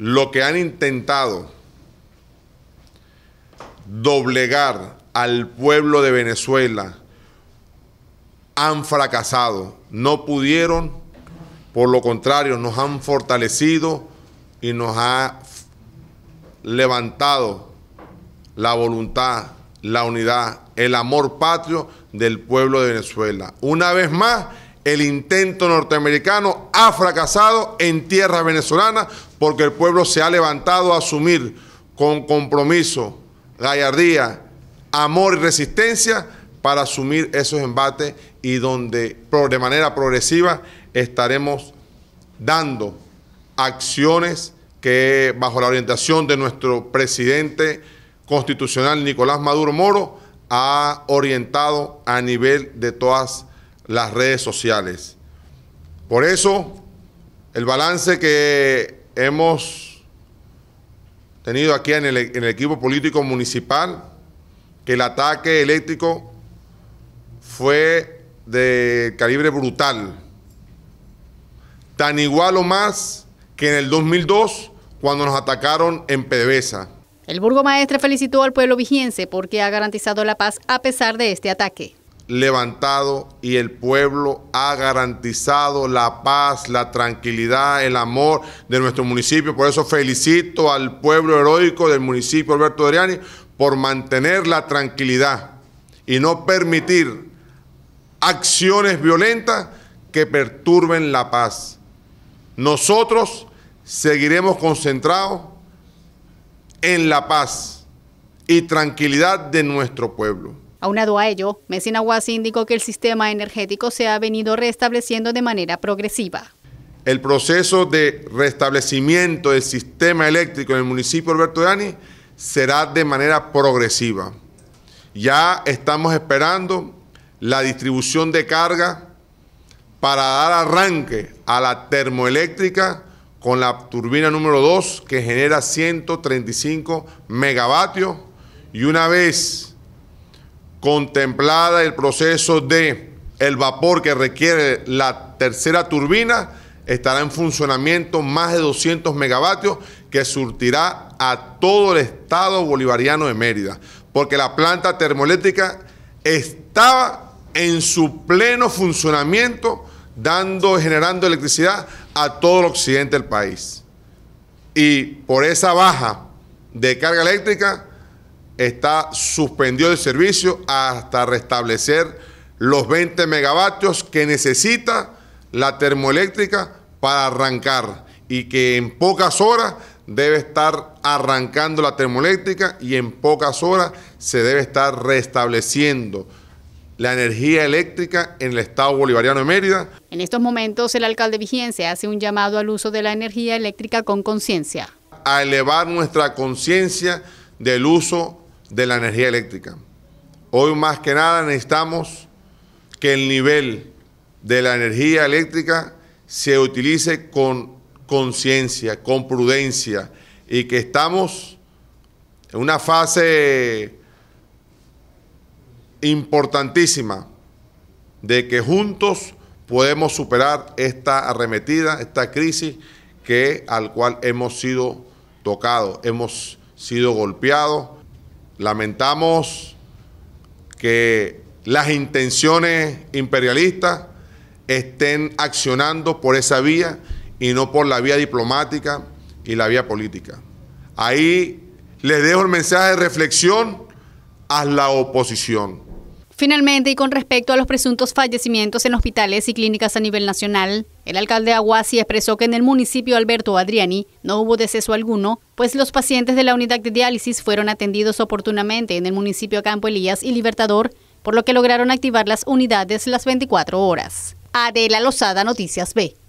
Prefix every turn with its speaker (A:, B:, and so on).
A: lo que han intentado doblegar al pueblo de Venezuela han fracasado, no pudieron, por lo contrario, nos han fortalecido y nos ha levantado la voluntad, la unidad, el amor patrio del pueblo de Venezuela. Una vez más, el intento norteamericano ha fracasado en tierra venezolana porque el pueblo se ha levantado a asumir con compromiso, gallardía, amor y resistencia para asumir esos embates y donde de manera progresiva estaremos dando acciones que bajo la orientación de nuestro presidente constitucional Nicolás Maduro Moro ha orientado a nivel de todas las redes sociales. Por eso, el balance que hemos tenido aquí en el, equipo político municipal, que el ataque eléctrico fue de calibre brutal, tan igual o más que en el 2002 cuando nos atacaron en PDVSA.
B: El burgomaestre felicitó al pueblo vigiense porque ha garantizado la paz a pesar de este ataque
A: levantado y el pueblo ha garantizado la paz, la tranquilidad, el amor de nuestro municipio. Por eso felicito al pueblo heroico del municipio Alberto Adriani por mantener la tranquilidad y no permitir acciones violentas que perturben la paz. Nosotros seguiremos concentrados en la paz y tranquilidad de nuestro pueblo.
B: Aunado a ello, Messina Guasi indicó que el sistema energético se ha venido restableciendo de manera progresiva.
A: El proceso de restablecimiento del sistema eléctrico en el municipio de Alberto Dani será de manera progresiva. Ya estamos esperando la distribución de carga para dar arranque a la termoeléctrica con la turbina número 2 que genera 135 megavatios y una vez contemplada el proceso de el vapor que requiere la tercera turbina, estará en funcionamiento más de 200 megavatios que surtirá a todo el estado bolivariano de Mérida, porque la planta termoeléctrica estaba en su pleno funcionamiento dando generando electricidad a todo el occidente del país. Y por esa baja de carga eléctrica está suspendido el servicio hasta restablecer los 20 megavatios que necesita la termoeléctrica para arrancar y que en pocas horas debe estar arrancando la termoeléctrica y en pocas horas se debe estar restableciendo la energía eléctrica en el Estado bolivariano de Mérida.
B: En estos momentos el alcalde Vigencia hace un llamado al uso de la energía eléctrica con conciencia.
A: A elevar nuestra conciencia del uso de la energía eléctrica. Hoy más que nada necesitamos que el nivel de la energía eléctrica se utilice con conciencia, con prudencia y que estamos en una fase importantísima de que juntos podemos superar esta arremetida, esta crisis que, al cual hemos sido tocados, hemos sido golpeados Lamentamos que las intenciones imperialistas estén accionando por esa vía y no por la vía diplomática y la vía política. Ahí les dejo el mensaje de reflexión a la oposición.
B: Finalmente, y con respecto a los presuntos fallecimientos en hospitales y clínicas a nivel nacional, el alcalde Aguasi expresó que en el municipio Alberto Adriani no hubo deceso alguno, pues los pacientes de la unidad de diálisis fueron atendidos oportunamente en el municipio Campo Elías y Libertador, por lo que lograron activar las unidades las 24 horas. Adela Lozada, Noticias B.